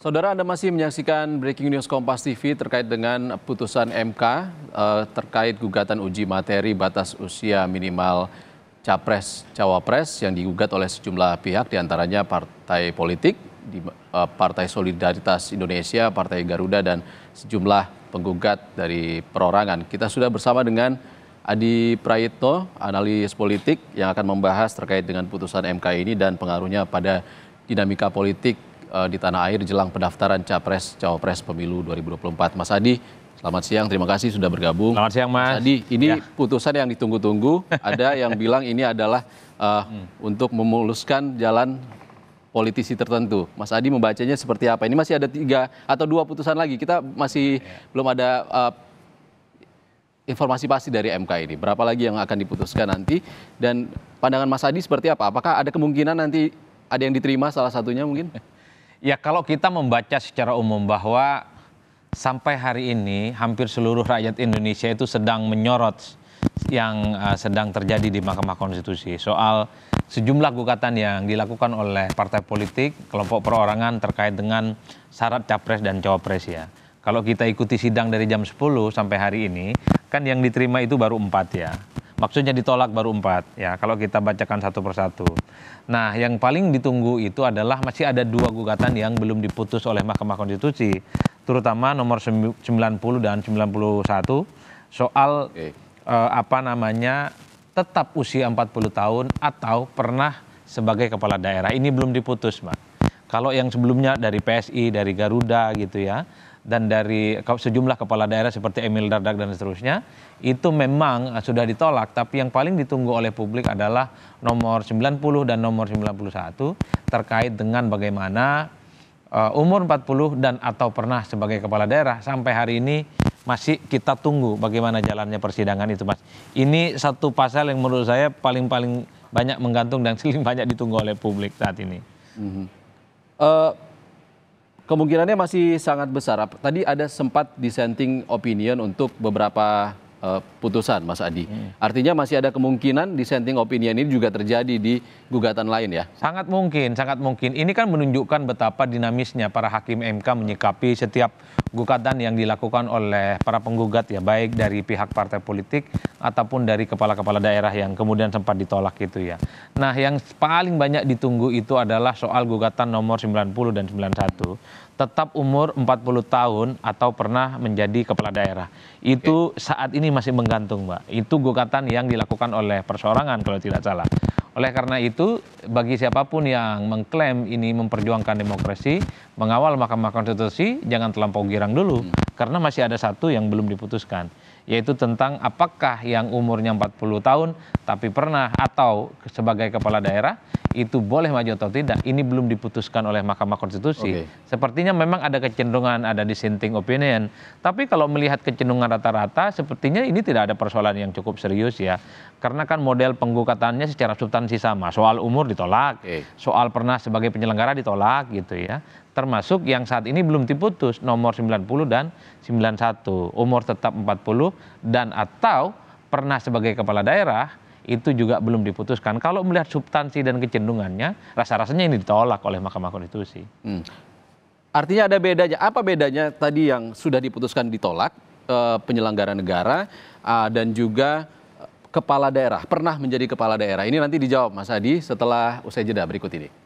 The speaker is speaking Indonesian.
Saudara Anda masih menyaksikan Breaking News Kompas TV terkait dengan putusan MK eh, terkait gugatan uji materi batas usia minimal capres cawapres yang digugat oleh sejumlah pihak diantaranya partai politik, eh, Partai Solidaritas Indonesia, Partai Garuda dan sejumlah penggugat dari perorangan. Kita sudah bersama dengan Adi Prayitno, analis politik yang akan membahas terkait dengan putusan MK ini dan pengaruhnya pada dinamika politik Eh, di tanah air jelang pendaftaran capres cawapres pemilu 2024. Mas Adi, selamat siang. Terima kasih sudah bergabung. Selamat siang, Mas. Mas Adi, ini ya. putusan yang ditunggu-tunggu. Ada yang bilang ini adalah uh, hmm. untuk memuluskan jalan politisi tertentu. Mas Adi membacanya seperti apa? Ini masih ada tiga atau dua putusan lagi. Kita masih ya. belum ada uh, informasi pasti dari MK ini. Berapa lagi yang akan diputuskan nanti? Dan pandangan Mas Adi seperti apa? Apakah ada kemungkinan nanti ada yang diterima salah satunya mungkin? Ya kalau kita membaca secara umum bahwa sampai hari ini hampir seluruh rakyat Indonesia itu sedang menyorot yang uh, sedang terjadi di Mahkamah Konstitusi soal sejumlah gugatan yang dilakukan oleh partai politik, kelompok perorangan terkait dengan syarat capres dan cawapres ya. Kalau kita ikuti sidang dari jam 10 sampai hari ini, kan yang diterima itu baru empat ya maksudnya ditolak baru empat ya kalau kita bacakan satu persatu. Nah yang paling ditunggu itu adalah masih ada dua gugatan yang belum diputus oleh Mahkamah Konstitusi terutama nomor 90 dan 91 soal okay. eh, apa namanya tetap usia 40 tahun atau pernah sebagai kepala daerah ini belum diputus, Mbak. Kalau yang sebelumnya dari PSI, dari Garuda gitu ya dan dari sejumlah kepala daerah seperti emil dardak dan seterusnya itu memang eh, sudah ditolak tapi yang paling ditunggu oleh publik adalah nomor 90 dan nomor 91 terkait dengan bagaimana uh, umur 40 dan atau pernah sebagai kepala daerah sampai hari ini masih kita tunggu bagaimana jalannya persidangan itu Mas. Ini satu pasal yang menurut saya paling-paling banyak menggantung dan paling banyak ditunggu oleh publik saat ini. Mm -hmm. uh, kemungkinannya masih sangat besar. Tadi ada sempat dissenting opinion untuk beberapa uh, putusan, Mas Adi. Hmm. Artinya masih ada kemungkinan dissenting opinion ini juga terjadi di gugatan lain ya? Sangat mungkin, sangat mungkin. Ini kan menunjukkan betapa dinamisnya para hakim MK menyikapi setiap gugatan yang dilakukan oleh para penggugat ya baik dari pihak partai politik ataupun dari kepala-kepala daerah yang kemudian sempat ditolak itu ya. Nah, yang paling banyak ditunggu itu adalah soal gugatan nomor 90 dan 91 tetap umur 40 tahun atau pernah menjadi kepala daerah. Itu saat ini masih menggantung, Mbak. Itu gugatan yang dilakukan oleh perseorangan kalau tidak salah oleh karena itu bagi siapapun yang mengklaim ini memperjuangkan demokrasi mengawal mahkamah konstitusi jangan terlampau girang dulu hmm. karena masih ada satu yang belum diputuskan yaitu tentang apakah yang umurnya 40 tahun tapi pernah atau sebagai kepala daerah itu boleh maju atau tidak ini belum diputuskan oleh Mahkamah Konstitusi. Okay. Sepertinya memang ada kecenderungan ada dissenting opinion. Tapi kalau melihat kecenderungan rata-rata sepertinya ini tidak ada persoalan yang cukup serius ya. Karena kan model penggugatannya secara substansi sama. Soal umur ditolak, okay. soal pernah sebagai penyelenggara ditolak gitu ya. Termasuk yang saat ini belum diputus nomor 90 dan 91. Umur tetap 40 dan atau pernah sebagai kepala daerah itu juga belum diputuskan. Kalau melihat substansi dan kecenderungannya, rasa-rasanya ini ditolak oleh Mahkamah Konstitusi. Hmm. Artinya ada bedanya. Apa bedanya tadi yang sudah diputuskan ditolak eh, penyelenggara negara eh, dan juga eh, kepala daerah pernah menjadi kepala daerah? Ini nanti dijawab Mas Adi setelah usai jeda berikut ini.